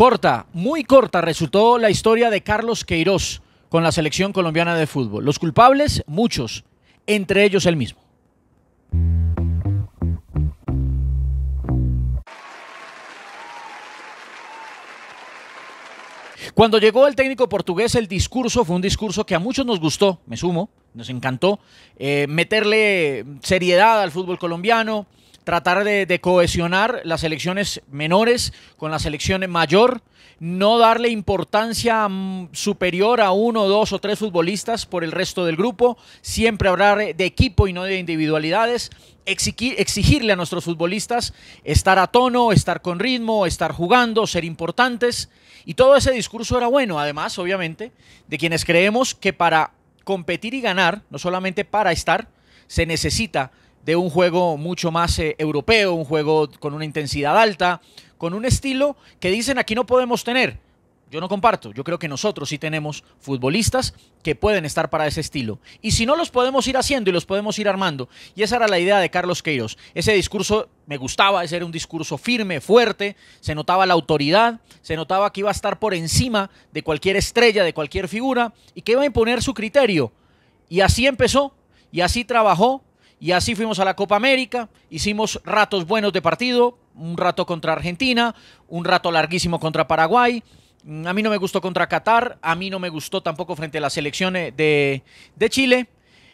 Corta, muy corta resultó la historia de Carlos Queiroz con la selección colombiana de fútbol. Los culpables, muchos, entre ellos él mismo. Cuando llegó el técnico portugués, el discurso fue un discurso que a muchos nos gustó, me sumo, nos encantó, eh, meterle seriedad al fútbol colombiano, tratar de, cohesionar las elecciones menores con las elecciones mayor, no darle importancia mm, superior a uno, dos o tres futbolistas por el resto del grupo, siempre hablar de equipo y no de individualidades, exigirle a nuestros futbolistas estar a tono, estar con ritmo, estar jugando, ser importantes. Y todo ese discurso era bueno, además, obviamente, de quienes creemos que para competir y ganar, no solamente para estar, se necesita de un juego mucho más eh, europeo, un juego con una intensidad alta, con un estilo que dicen aquí no podemos tener. Yo no comparto, yo creo que nosotros sí tenemos futbolistas que pueden estar para ese estilo. Y si no los podemos ir haciendo y los podemos ir armando. Y esa era la idea de Carlos Queiroz. Ese discurso me gustaba, ese era un discurso firme, fuerte, se notaba la autoridad, se notaba que iba a estar por encima de cualquier estrella, de cualquier figura, y que iba a imponer su criterio. Y así empezó, y así trabajó, y así fuimos a la Copa América, hicimos ratos buenos de partido, un rato contra Argentina, un rato larguísimo contra Paraguay. Mm, a mí no me gustó contra Qatar, a mí no me gustó tampoco frente a la selección eh, de, de Chile,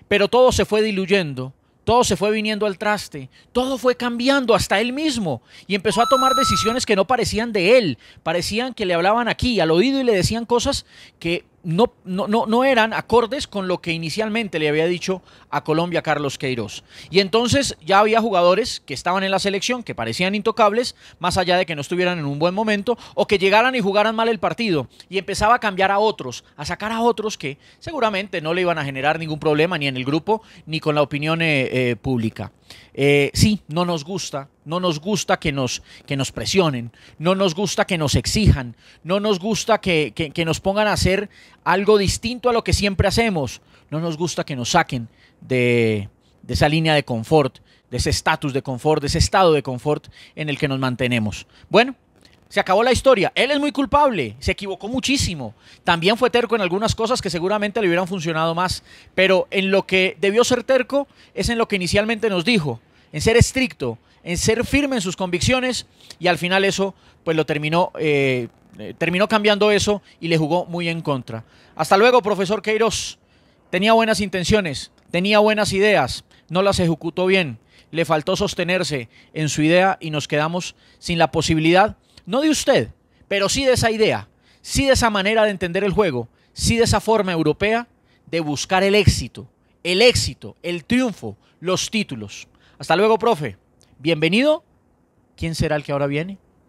pero todo se fue diluyendo, todo se fue viniendo al traste, todo fue cambiando hasta él mismo y empezó a tomar decisiones que no parecían de él, parecían que le hablaban aquí al oído y le decían cosas que no, no, no, eran acordes con lo que inicialmente le había dicho a Colombia Carlos Queiroz. Y entonces ya había jugadores que estaban en la selección, que parecían intocables, más allá de que no estuvieran en un buen momento, o que llegaran y jugaran mal el partido, y empezaba a cambiar a otros, a sacar a otros que seguramente no le iban a generar ningún problema ni en el grupo ni con la opinión eh, eh, pública. Eh, sí, no nos gusta, no nos gusta que nos, que nos presionen, no nos gusta que nos exijan, no nos gusta que, que, nos pongan a hacer algo distinto a lo que siempre hacemos, no nos gusta que nos saquen de, de esa línea de confort, de ese estatus de confort, de ese estado de confort en el que nos mantenemos. Bueno, se acabó la historia. Él es muy culpable. Se equivocó muchísimo. También fue terco en algunas cosas que seguramente le hubieran funcionado más. Pero en lo que debió ser terco es en lo que inicialmente nos dijo. En ser estricto, en ser firme en sus convicciones. Y al final eso, pues lo terminó, eh, eh, terminó cambiando eso y le jugó muy en contra. Hasta luego, profesor Queiroz. Tenía buenas intenciones, tenía buenas ideas, no las ejecutó bien. Le faltó sostenerse en su idea y nos quedamos sin la posibilidad no de usted, pero sí de esa idea, sí de esa manera de entender el juego, sí de esa forma europea de buscar el éxito, el éxito, el triunfo, los títulos. Hasta luego, profe. Bienvenido. ¿Quién será el que ahora viene?